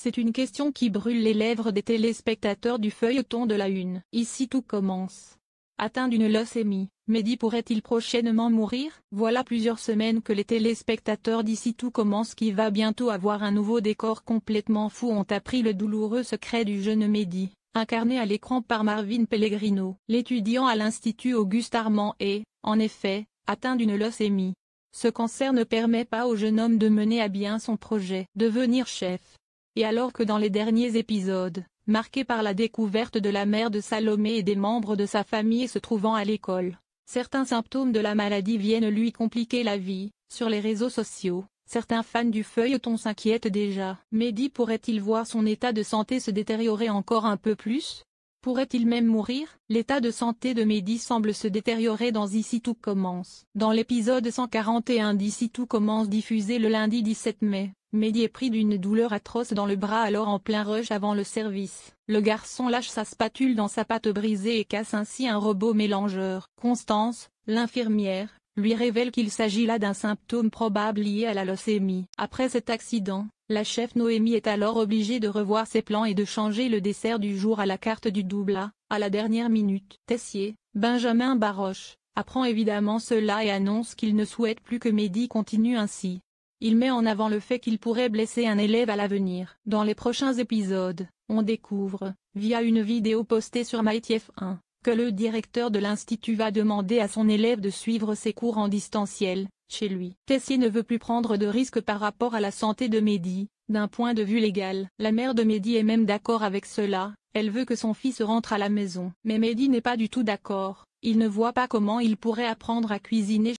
C'est une question qui brûle les lèvres des téléspectateurs du feuilleton de la Une. Ici tout commence. Atteint d'une leucémie, Mehdi pourrait-il prochainement mourir Voilà plusieurs semaines que les téléspectateurs d'ici tout commence qui va bientôt avoir un nouveau décor complètement fou ont appris le douloureux secret du jeune Mehdi, incarné à l'écran par Marvin Pellegrino. L'étudiant à l'Institut Auguste Armand est, en effet, atteint d'une leucémie. Ce cancer ne permet pas au jeune homme de mener à bien son projet. Devenir chef, et alors que dans les derniers épisodes, marqués par la découverte de la mère de Salomé et des membres de sa famille se trouvant à l'école, certains symptômes de la maladie viennent lui compliquer la vie, sur les réseaux sociaux. Certains fans du feuilleton s'inquiètent déjà. Mehdi pourrait-il voir son état de santé se détériorer encore un peu plus Pourrait-il même mourir L'état de santé de Mehdi semble se détériorer dans Ici tout commence. Dans l'épisode 141 d'Ici tout commence diffusé le lundi 17 mai, Mehdi est pris d'une douleur atroce dans le bras alors en plein rush avant le service. Le garçon lâche sa spatule dans sa patte brisée et casse ainsi un robot mélangeur. Constance, l'infirmière, lui révèle qu'il s'agit là d'un symptôme probable lié à la leucémie. Après cet accident, la chef Noémie est alors obligée de revoir ses plans et de changer le dessert du jour à la carte du double A, à la dernière minute. Tessier, Benjamin Baroche, apprend évidemment cela et annonce qu'il ne souhaite plus que Mehdi continue ainsi. Il met en avant le fait qu'il pourrait blesser un élève à l'avenir. Dans les prochains épisodes, on découvre, via une vidéo postée sur MyTF1, que le directeur de l'institut va demander à son élève de suivre ses cours en distanciel, chez lui. Tessier ne veut plus prendre de risques par rapport à la santé de Mehdi, d'un point de vue légal. La mère de Mehdi est même d'accord avec cela, elle veut que son fils rentre à la maison. Mais Mehdi n'est pas du tout d'accord, il ne voit pas comment il pourrait apprendre à cuisiner